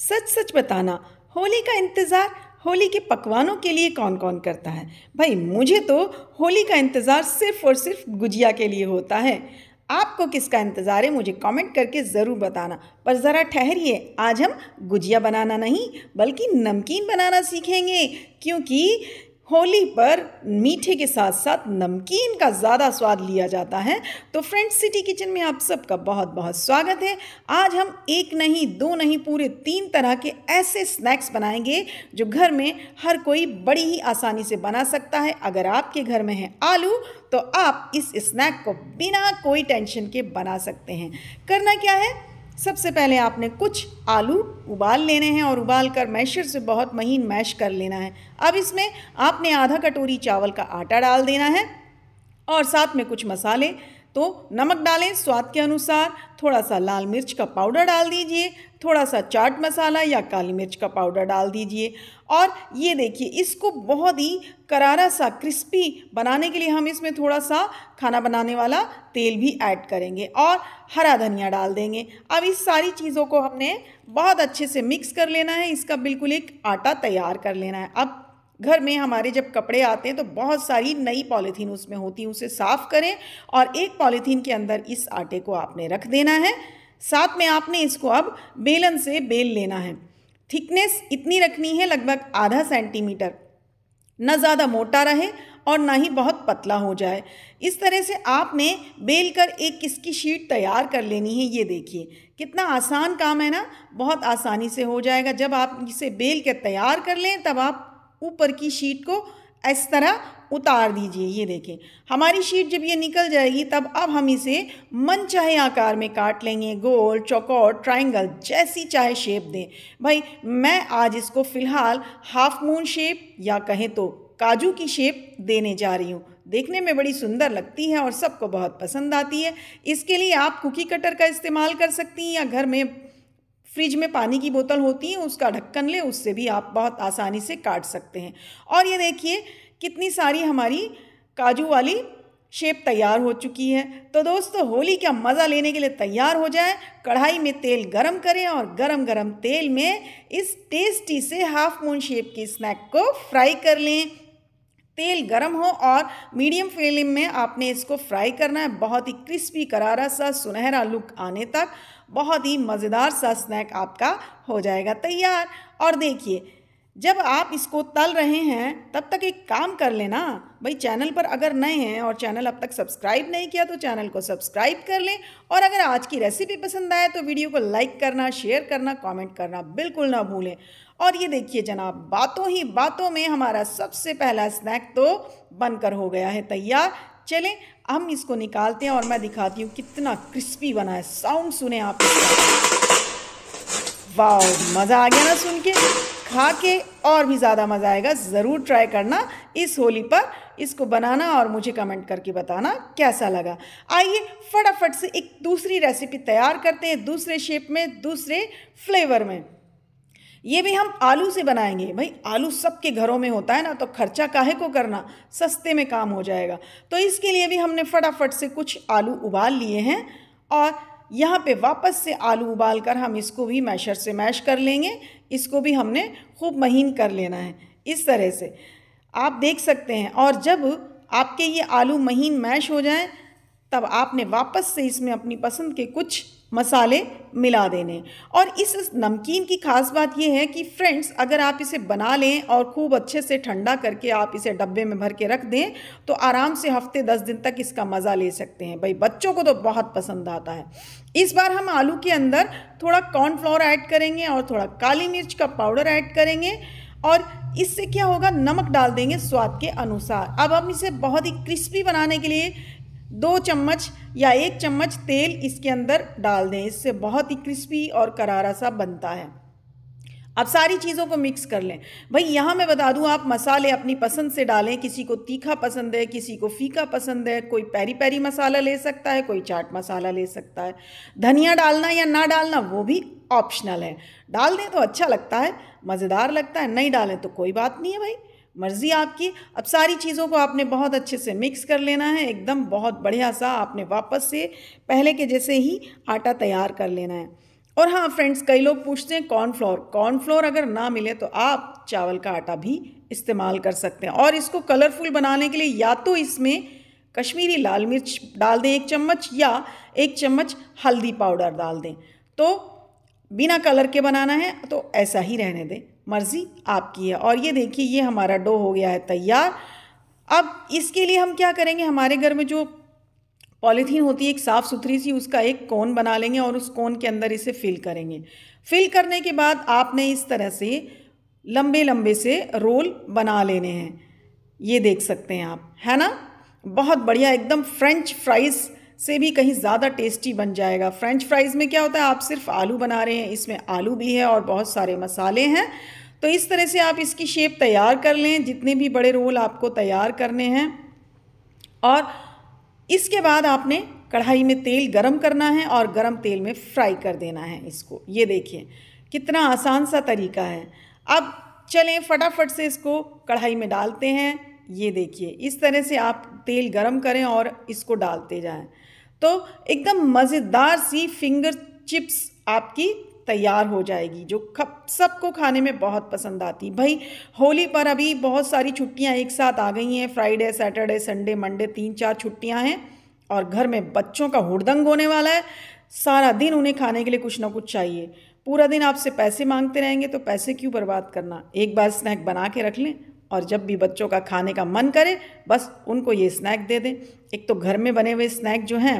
सच सच बताना होली का इंतज़ार होली के पकवानों के लिए कौन कौन करता है भाई मुझे तो होली का इंतज़ार सिर्फ़ और सिर्फ गुजिया के लिए होता है आपको किसका इंतज़ार है मुझे कमेंट करके ज़रूर बताना पर ज़रा ठहरिए आज हम गुजिया बनाना नहीं बल्कि नमकीन बनाना सीखेंगे क्योंकि होली पर मीठे के साथ साथ नमकीन का ज़्यादा स्वाद लिया जाता है तो फ्रेंड्स सिटी किचन में आप सबका बहुत बहुत स्वागत है आज हम एक नहीं दो नहीं पूरे तीन तरह के ऐसे स्नैक्स बनाएंगे जो घर में हर कोई बड़ी ही आसानी से बना सकता है अगर आपके घर में है आलू तो आप इस स्नैक को बिना कोई टेंशन के बना सकते हैं करना क्या है सबसे पहले आपने कुछ आलू उबाल लेने हैं और उबाल कर मैशर से बहुत महीन मैश कर लेना है अब इसमें आपने आधा कटोरी चावल का आटा डाल देना है और साथ में कुछ मसाले तो नमक डालें स्वाद के अनुसार थोड़ा सा लाल मिर्च का पाउडर डाल दीजिए थोड़ा सा चाट मसाला या काली मिर्च का पाउडर डाल दीजिए और ये देखिए इसको बहुत ही करारा सा क्रिस्पी बनाने के लिए हम इसमें थोड़ा सा खाना बनाने वाला तेल भी ऐड करेंगे और हरा धनिया डाल देंगे अब इस सारी चीज़ों को हमने बहुत अच्छे से मिक्स कर लेना है इसका बिल्कुल एक आटा तैयार कर लेना है अब घर में हमारे जब कपड़े आते हैं तो बहुत सारी नई पॉलीथीन उसमें होती है उसे साफ़ करें और एक पॉलीथीन के अंदर इस आटे को आपने रख देना है साथ में आपने इसको अब बेलन से बेल लेना है थिकनेस इतनी रखनी है लगभग आधा सेंटीमीटर न ज़्यादा मोटा रहे और ना ही बहुत पतला हो जाए इस तरह से आपने बेल कर एक किसकी शीट तैयार कर लेनी है ये देखिए कितना आसान काम है ना बहुत आसानी से हो जाएगा जब आप इसे बेल कर तैयार कर लें तब आप ऊपर की शीट को इस तरह उतार दीजिए ये देखें हमारी शीट जब ये निकल जाएगी तब अब हम इसे मन चाहे आकार में काट लेंगे गोल चौकोर ट्राइंगल जैसी चाहे शेप दें भाई मैं आज इसको फ़िलहाल हाफ मून शेप या कहें तो काजू की शेप देने जा रही हूँ देखने में बड़ी सुंदर लगती है और सबको बहुत पसंद आती है इसके लिए आप कुकी कटर का इस्तेमाल कर सकती हैं या घर में फ्रिज में पानी की बोतल होती है उसका ढक्कन ले उससे भी आप बहुत आसानी से काट सकते हैं और ये देखिए कितनी सारी हमारी काजू वाली शेप तैयार हो चुकी है तो दोस्तों होली का मज़ा लेने के लिए तैयार हो जाए कढ़ाई में तेल गरम करें और गरम गरम तेल में इस टेस्टी से हाफ मून शेप की स्नैक को फ्राई कर लें तेल गरम हो और मीडियम फ्लेम में आपने इसको फ्राई करना है बहुत ही क्रिस्पी करारा सा सुनहरा लुक आने तक बहुत ही मज़ेदार सा स्नैक आपका हो जाएगा तैयार और देखिए जब आप इसको तल रहे हैं तब तक एक काम कर लेना भाई चैनल पर अगर नए हैं और चैनल अब तक सब्सक्राइब नहीं किया तो चैनल को सब्सक्राइब कर लें और अगर आज की रेसिपी पसंद आए तो वीडियो को लाइक करना शेयर करना कमेंट करना बिल्कुल ना भूलें और ये देखिए जनाब बातों ही बातों में हमारा सबसे पहला स्नैक तो बनकर हो गया है तैयार चलें हम इसको निकालते हैं और मैं दिखाती हूँ कितना क्रिस्पी बना है साउंड सुने आप वाह मज़ा आ गया ना सुन के खा के और भी ज़्यादा मज़ा आएगा ज़रूर ट्राई करना इस होली पर इसको बनाना और मुझे कमेंट करके बताना कैसा लगा आइए फटाफट से एक दूसरी रेसिपी तैयार करते हैं दूसरे शेप में दूसरे फ्लेवर में ये भी हम आलू से बनाएंगे भाई आलू सबके घरों में होता है ना तो खर्चा काहे को करना सस्ते में काम हो जाएगा तो इसके लिए भी हमने फटाफट से कुछ आलू उबाल लिए हैं और यहाँ पे वापस से आलू उबाल कर हम इसको भी मैशर से मैश कर लेंगे इसको भी हमने खूब महीन कर लेना है इस तरह से आप देख सकते हैं और जब आपके ये आलू महीन मैश हो जाएं तब आपने वापस से इसमें अपनी पसंद के कुछ मसाले मिला देने और इस नमकीन की खास बात यह है कि फ्रेंड्स अगर आप इसे बना लें और खूब अच्छे से ठंडा करके आप इसे डब्बे में भर के रख दें तो आराम से हफ्ते दस दिन तक इसका मज़ा ले सकते हैं भाई बच्चों को तो बहुत पसंद आता है इस बार हम आलू के अंदर थोड़ा कॉर्नफ्लोर ऐड करेंगे और थोड़ा काली मिर्च का पाउडर ऐड करेंगे और इससे क्या होगा नमक डाल देंगे स्वाद के अनुसार अब हम इसे बहुत ही क्रिस्पी बनाने के लिए दो चम्मच या एक चम्मच तेल इसके अंदर डाल दें इससे बहुत ही क्रिस्पी और करारा सा बनता है अब सारी चीज़ों को मिक्स कर लें भाई यहाँ मैं बता दूँ आप मसाले अपनी पसंद से डालें किसी को तीखा पसंद है किसी को फीका पसंद है कोई पैरी पैरी मसाला ले सकता है कोई चाट मसाला ले सकता है धनिया डालना या ना डालना वो भी ऑप्शनल है डाल दें तो अच्छा लगता है मज़ेदार लगता है नहीं डालें तो कोई बात नहीं है भाई मर्ज़ी आपकी अब सारी चीज़ों को आपने बहुत अच्छे से मिक्स कर लेना है एकदम बहुत बढ़िया सा आपने वापस से पहले के जैसे ही आटा तैयार कर लेना है और हाँ फ्रेंड्स कई लोग पूछते हैं कॉर्नफ्लोर कॉर्नफ्लोर अगर ना मिले तो आप चावल का आटा भी इस्तेमाल कर सकते हैं और इसको कलरफुल बनाने के लिए या तो इसमें कश्मीरी लाल मिर्च डाल दें एक चम्मच या एक चम्मच हल्दी पाउडर डाल दें तो बिना कलर के बनाना है तो ऐसा ही रहने दें मर्ज़ी आपकी है और ये देखिए ये हमारा डो हो गया है तैयार अब इसके लिए हम क्या करेंगे हमारे घर में जो पॉलीथीन होती है एक साफ़ सुथरी सी उसका एक कोन बना लेंगे और उस कोन के अंदर इसे फिल करेंगे फिल करने के बाद आपने इस तरह से लंबे लंबे से रोल बना लेने हैं ये देख सकते हैं आप है ना बहुत बढ़िया एकदम फ्रेंच फ्राइज़ से भी कहीं ज़्यादा टेस्टी बन जाएगा फ्रेंच फ्राइज़ में क्या होता है आप सिर्फ आलू बना रहे हैं इसमें आलू भी है और बहुत सारे मसाले हैं तो इस तरह से आप इसकी शेप तैयार कर लें जितने भी बड़े रोल आपको तैयार करने हैं और इसके बाद आपने कढ़ाई में तेल गरम करना है और गरम तेल में फ्राई कर देना है इसको ये देखिए कितना आसान सा तरीका है अब चलें फटाफट से इसको कढ़ाई में डालते हैं ये देखिए इस तरह से आप तेल गरम करें और इसको डालते जाएं तो एकदम मज़ेदार सी फिंगर चिप्स आपकी तैयार हो जाएगी जो खप सबको खाने में बहुत पसंद आती भाई होली पर अभी बहुत सारी छुट्टियां एक साथ आ गई हैं फ्राइडे सैटरडे संडे मंडे तीन चार छुट्टियां हैं और घर में बच्चों का हुड़दंग होने वाला है सारा दिन उन्हें खाने के लिए कुछ ना कुछ चाहिए पूरा दिन आपसे पैसे मांगते रहेंगे तो पैसे क्यों बर्बाद करना एक बार स्नैक बना के रख लें और जब भी बच्चों का खाने का मन करे बस उनको ये स्नैक दे दें एक तो घर में बने हुए स्नैक जो हैं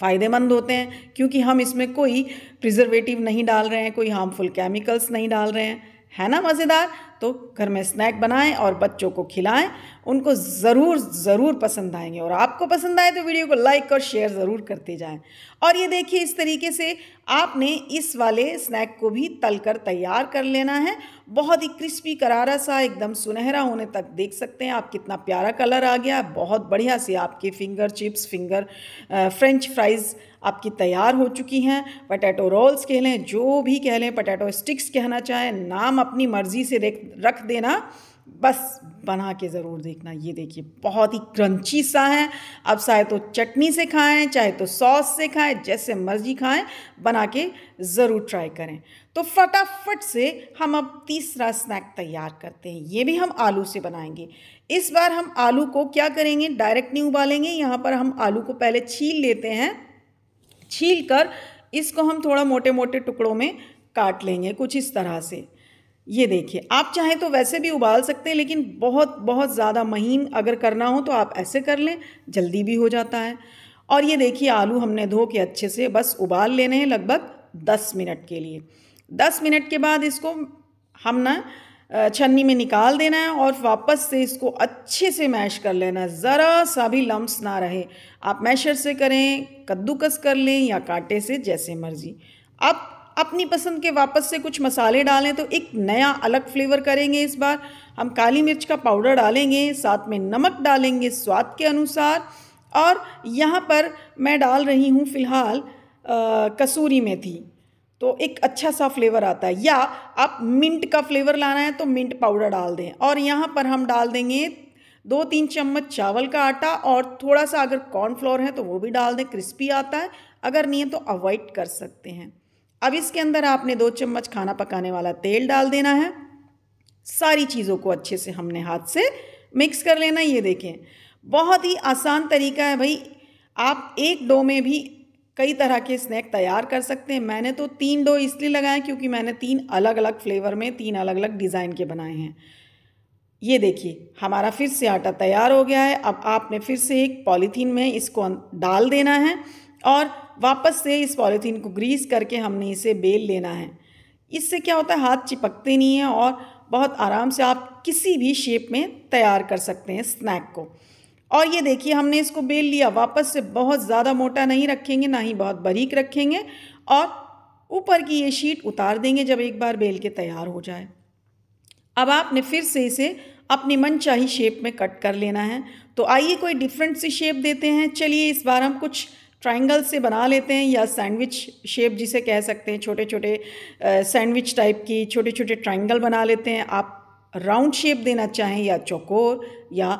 फ़ायदेमंद होते हैं क्योंकि हम इसमें कोई प्रिजर्वेटिव नहीं डाल रहे हैं कोई हार्मफुल केमिकल्स नहीं डाल रहे हैं है ना मज़ेदार तो घर में स्नैक बनाएं और बच्चों को खिलाएं उनको ज़रूर ज़रूर पसंद आएंगे और आपको पसंद आए तो वीडियो को लाइक और शेयर ज़रूर करते जाएं और ये देखिए इस तरीके से आपने इस वाले स्नैक को भी तल कर तैयार कर लेना है बहुत ही क्रिस्पी करारा सा एकदम सुनहरा होने तक देख सकते हैं आप कितना प्यारा कलर आ गया बहुत बढ़िया से आपके finger chips finger French fries आपकी तैयार हो चुकी हैं पटैटो रोल्स कह लें जो भी कह लें पटैटो स्टिक्स कहना चाहें नाम अपनी मर्ज़ी से देख रख देना बस बना के ज़रूर देखना ये देखिए बहुत ही क्रंची सा है अब चाहे तो चटनी से खाएं चाहे तो सॉस से खाएं जैसे मर्जी खाएं बना के ज़रूर ट्राई करें तो फटाफट से हम अब तीसरा स्नैक तैयार करते हैं ये भी हम आलू से बनाएंगे इस बार हम आलू को क्या करेंगे डायरेक्ट नहीं उबालेंगे यहाँ पर हम आलू को पहले छील लेते हैं छील कर इसको हम थोड़ा मोटे मोटे टुकड़ों में काट लेंगे कुछ इस तरह से ये देखिए आप चाहें तो वैसे भी उबाल सकते हैं लेकिन बहुत बहुत ज़्यादा महीन अगर करना हो तो आप ऐसे कर लें जल्दी भी हो जाता है और ये देखिए आलू हमने धो के अच्छे से बस उबाल लेने हैं लगभग दस मिनट के लिए दस मिनट के बाद इसको हम ना छन्नी में निकाल देना है और वापस से इसको अच्छे से मैश कर लेना है ज़रा सा भी लम्स ना रहे आप मैशर से करें कद्दूकस कर लें या कांटे से जैसे मर्ज़ी अब अपनी पसंद के वापस से कुछ मसाले डालें तो एक नया अलग फ्लेवर करेंगे इस बार हम काली मिर्च का पाउडर डालेंगे साथ में नमक डालेंगे स्वाद के अनुसार और यहाँ पर मैं डाल रही हूँ फ़िलहाल कसूरी मेथी तो एक अच्छा सा फ्लेवर आता है या आप मिंट का फ्लेवर लाना है तो मिंट पाउडर डाल दें और यहाँ पर हम डाल देंगे दो तीन चम्मच चावल का आटा और थोड़ा सा अगर कॉर्नफ्लोर है तो वो भी डाल दें क्रिस्पी आता है अगर नहीं है तो अवॉइड कर सकते हैं अब इसके अंदर आपने दो चम्मच खाना पकाने वाला तेल डाल देना है सारी चीज़ों को अच्छे से हमने हाथ से मिक्स कर लेना ये देखें बहुत ही आसान तरीका है भाई आप एक डो में भी कई तरह के स्नैक तैयार कर सकते हैं मैंने तो तीन डो इसलिए लगाए क्योंकि मैंने तीन अलग अलग फ्लेवर में तीन अलग अलग डिज़ाइन के बनाए हैं ये देखिए हमारा फिर से आटा तैयार हो गया है अब आपने फिर से एक पॉलीथीन में इसको अं-, डाल देना है और वापस से इस पॉलीथीन को ग्रीस करके हमने इसे बेल लेना है इससे क्या होता है हाथ चिपकते नहीं हैं और बहुत आराम से आप किसी भी शेप में तैयार कर सकते हैं स्नैक को और ये देखिए हमने इसको बेल लिया वापस से बहुत ज़्यादा मोटा नहीं रखेंगे ना ही बहुत बारीक रखेंगे और ऊपर की ये शीट उतार देंगे जब एक बार बेल के तैयार हो जाए अब आपने फिर से इसे अपनी मनचाही शेप में कट कर लेना है तो आइए कोई डिफरेंट सी शेप देते हैं चलिए इस बार हम कुछ ट्राइंगल से बना लेते हैं या सैंडविच शेप जिसे कह सकते हैं छोटे छोटे सैंडविच टाइप की छोटे छोटे ट्राइंगल बना लेते हैं आप राउंड शेप देना चाहें या चौकोर या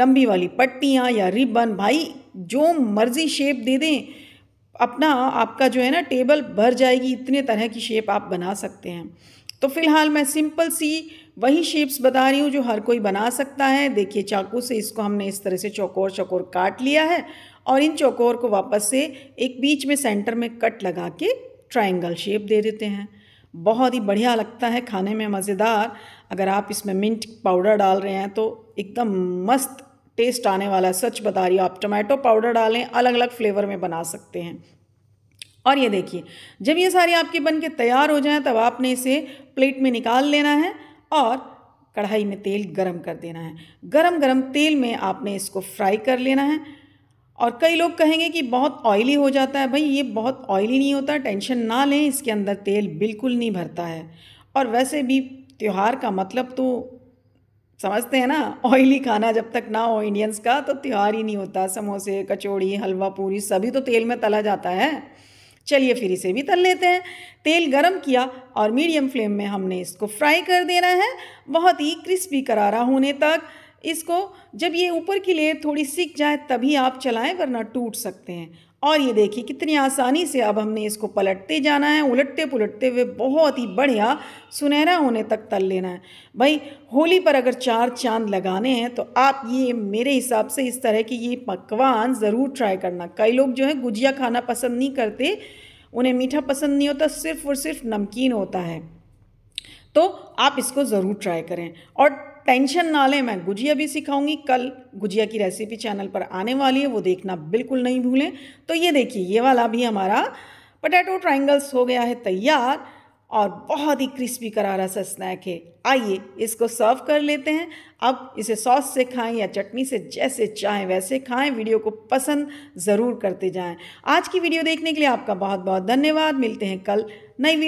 लंबी वाली पट्टियाँ या रिबन भाई जो मर्ज़ी शेप दे दें अपना आपका जो है ना टेबल भर जाएगी इतने तरह की शेप आप बना सकते हैं तो फिलहाल मैं सिंपल सी वही शेप्स बता रही हूँ जो हर कोई बना सकता है देखिए चाकू से इसको हमने इस तरह से चौकोर चौकोर काट लिया है और इन चौकोर को वापस से एक बीच में सेंटर में कट लगा के ट्राइंगल शेप दे देते हैं बहुत ही बढ़िया लगता है खाने में मज़ेदार अगर आप इसमें मिंट पाउडर डाल रहे हैं तो एकदम मस्त टेस्ट आने वाला है सच बता रही हूँ आप टोमेटो पाउडर डालें अलग अलग फ्लेवर में बना सकते हैं और ये देखिए जब ये सारे आपके बन के तैयार हो जाए तब आपने इसे प्लेट में निकाल लेना है और कढ़ाई में तेल गरम कर देना है गरम गरम तेल में आपने इसको फ्राई कर लेना है और कई लोग कहेंगे कि बहुत ऑयली हो जाता है भाई ये बहुत ऑयली नहीं होता टेंशन ना लें इसके अंदर तेल बिल्कुल नहीं भरता है और वैसे भी त्यौहार का मतलब तो समझते हैं ना ऑयली खाना जब तक ना हो इंडियंस का तो त्यौहार ही नहीं होता समोसे कचौड़ी हलवा पूरी सभी तो तेल में तला जाता है चलिए फिर इसे भी तल लेते हैं तेल गरम किया और मीडियम फ्लेम में हमने इसको फ्राई कर देना है बहुत ही क्रिस्पी करारा होने तक इसको जब ये ऊपर की लेयर थोड़ी सीख जाए तभी आप चलाएं वरना टूट सकते हैं और ये देखिए कितनी आसानी से अब हमने इसको पलटते जाना है उलटते पुलटते हुए बहुत ही बढ़िया सुनहरा होने तक तल लेना है भाई होली पर अगर चार चांद लगाने हैं तो आप ये मेरे हिसाब से इस तरह की ये पकवान ज़रूर ट्राई करना कई लोग जो है गुजिया खाना पसंद नहीं करते उन्हें मीठा पसंद नहीं होता सिर्फ और सिर्फ नमकीन होता है तो आप इसको ज़रूर ट्राई करें और टेंशन ना लें मैं गुजिया भी सिखाऊंगी कल गुजिया की रेसिपी चैनल पर आने वाली है वो देखना बिल्कुल नहीं भूलें तो ये देखिए ये वाला भी हमारा पटेटो ट्राइंगल्स हो गया है तैयार और बहुत ही क्रिस्पी करारा सा स्नैक है आइए इसको सर्व कर लेते हैं अब इसे सॉस से खाएं या चटनी से जैसे चाहें वैसे खाएं वीडियो को पसंद ज़रूर करते जाएं आज की वीडियो देखने के लिए आपका बहुत बहुत धन्यवाद मिलते हैं कल नई वीडियो